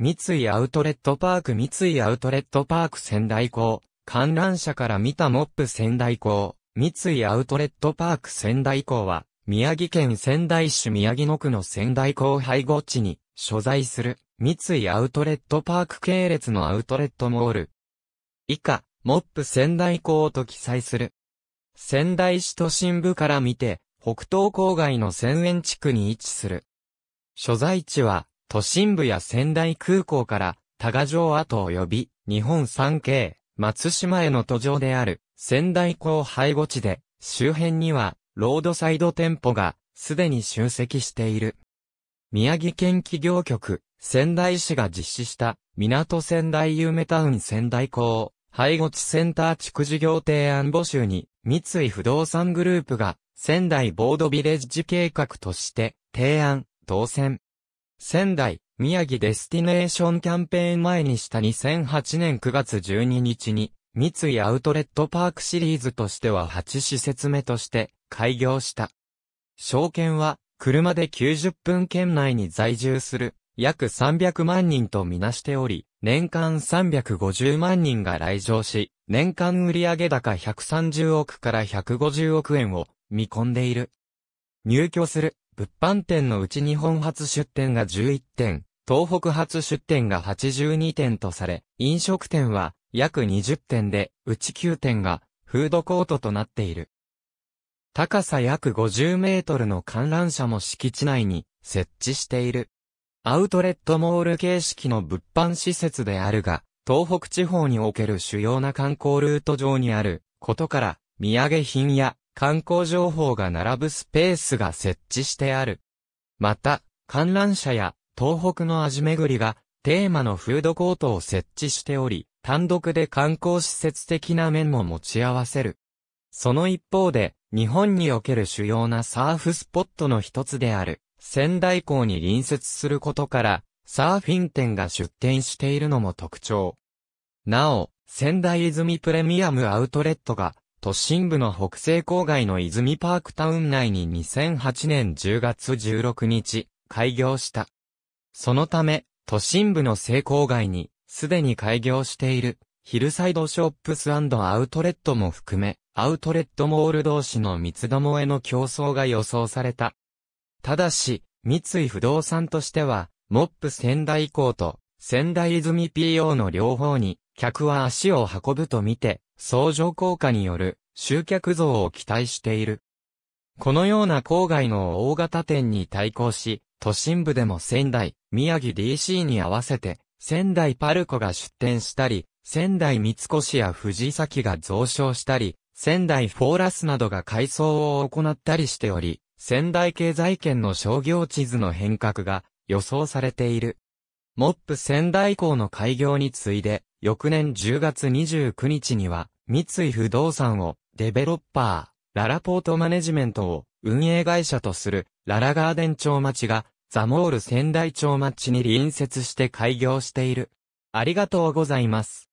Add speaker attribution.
Speaker 1: 三井アウトレットパーク三井アウトレットパーク仙台港、観覧車から見たモップ仙台港、三井アウトレットパーク仙台港は、宮城県仙台市宮城野区の仙台港配合地に、所在する、三井アウトレットパーク系列のアウトレットモール。以下、モップ仙台港と記載する。仙台市都心部から見て、北東郊外の仙園地区に位置する。所在地は、都心部や仙台空港から多賀城跡及び日本三景、松島への途上である仙台港背後地で周辺にはロードサイド店舗がすでに集積している。宮城県企業局仙台市が実施した港仙台夢タウン仙台港背後地センター地区事業提案募集に三井不動産グループが仙台ボードビレッジ計画として提案、当選。仙台、宮城デスティネーションキャンペーン前にした2008年9月12日に、三井アウトレットパークシリーズとしては8施設目として開業した。証券は、車で90分圏内に在住する約300万人とみなしており、年間350万人が来場し、年間売上高130億から150億円を見込んでいる。入居する物販店のうち日本初出店が11店、東北初出店が82店とされ、飲食店は約20店で、うち9店がフードコートとなっている。高さ約50メートルの観覧車も敷地内に設置している。アウトレットモール形式の物販施設であるが、東北地方における主要な観光ルート上にあることから、土産品や観光情報が並ぶスペースが設置してある。また、観覧車や東北の味巡りがテーマのフードコートを設置しており、単独で観光施設的な面も持ち合わせる。その一方で、日本における主要なサーフスポットの一つである、仙台港に隣接することから、サーフィン店が出店しているのも特徴。なお、仙台泉プレミアムアウトレットが都心部の北西郊外の泉パークタウン内に2008年10月16日、開業した。そのため、都心部の西郊外に、すでに開業している、ヒルサイドショップスアウトレットも含め、アウトレットモール同士の三つどもへの競争が予想された。ただし、三井不動産としては、モップ仙台港と仙台泉 PO の両方に客は足を運ぶとみて相乗効果による集客増を期待している。このような郊外の大型店に対抗し、都心部でも仙台、宮城 DC に合わせて、仙台パルコが出店したり、仙台三越や藤崎が増床したり、仙台フォーラスなどが改装を行ったりしており、仙台経済圏の商業地図の変革が予想されている。モップ仙台港の開業に次いで、翌年10月29日には、三井不動産を、デベロッパー、ララポートマネジメントを、運営会社とする、ララガーデン町町が、ザモール仙台町町に隣接して開業している。ありがとうございます。